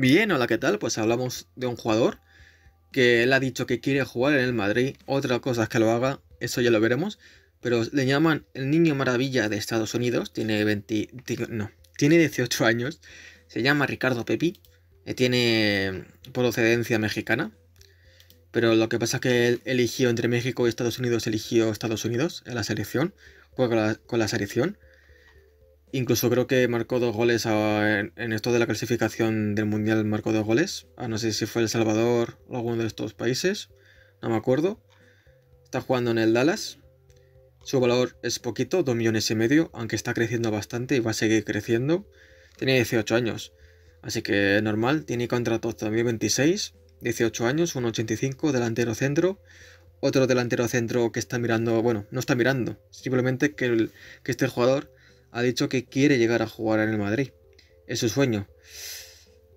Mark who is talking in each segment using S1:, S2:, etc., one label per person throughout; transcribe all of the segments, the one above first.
S1: Bien, hola, ¿qué tal? Pues hablamos de un jugador que él ha dicho que quiere jugar en el Madrid. Otra cosa es que lo haga, eso ya lo veremos. Pero le llaman el niño maravilla de Estados Unidos. Tiene tiene 18 años. Se llama Ricardo Pepi. Eh, tiene mm, procedencia mexicana. Pero lo que pasa es que él eligió entre México y Estados Unidos, eligió Estados Unidos en la selección. Juega con la selección. Incluso creo que marcó dos goles en, esto de la clasificación del Mundial, marcó dos goles. Ah, no sé si fue El Salvador o alguno de estos países, no me acuerdo. Está jugando en el Dallas. Su valor es poquito, 2 millones y medio, aunque está creciendo bastante y va a seguir creciendo. Tiene 18 años, así que normal. Tiene contrato también 26, 18 años, 1,85, delantero centro. Otro delantero centro que está mirando, bueno, no está mirando, simplemente que, el, que este jugador ha dicho que quiere llegar a jugar en el Madrid. Es su sueño.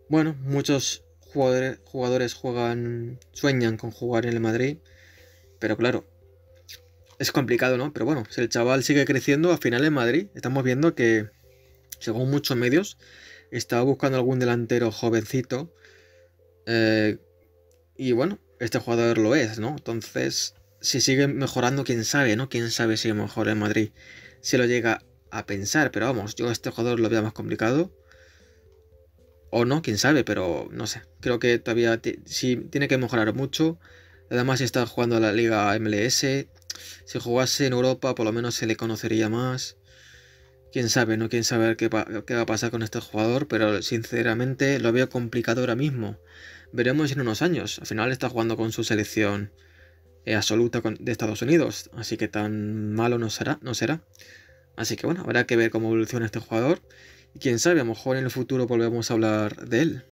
S1: Bueno, muchos jugadores, juegan, sueñan con jugar en el Madrid, pero claro, es complicado, ¿no? Pero bueno, si el chaval sigue creciendo, al final en Madrid estamos viendo que, según muchos medios, estaba buscando algún delantero jovencito. Eh, y bueno, este jugador lo es, ¿no? Entonces, si sigue mejorando, quién sabe, ¿no? Quién sabe si mejor en Madrid. Si lo llega a pensar, pero vamos, yo a este jugador lo veo más complicado. O no, quién sabe, pero no sé. Creo que todavía si tiene que mejorar mucho. Además, si está jugando a la Liga MLS, si jugase en Europa, por lo menos se le conocería más. Quién sabe, no quién saber qué, va a pasar con este jugador, pero sinceramente lo veo complicado ahora mismo. Veremos en unos años. Al final está jugando con su selección eh, absoluta de Estados Unidos, así que tan malo no será. No será. Así que bueno, habrá que ver cómo evoluciona este jugador. Y quién sabe, a lo mejor en el futuro volvemos a hablar de él.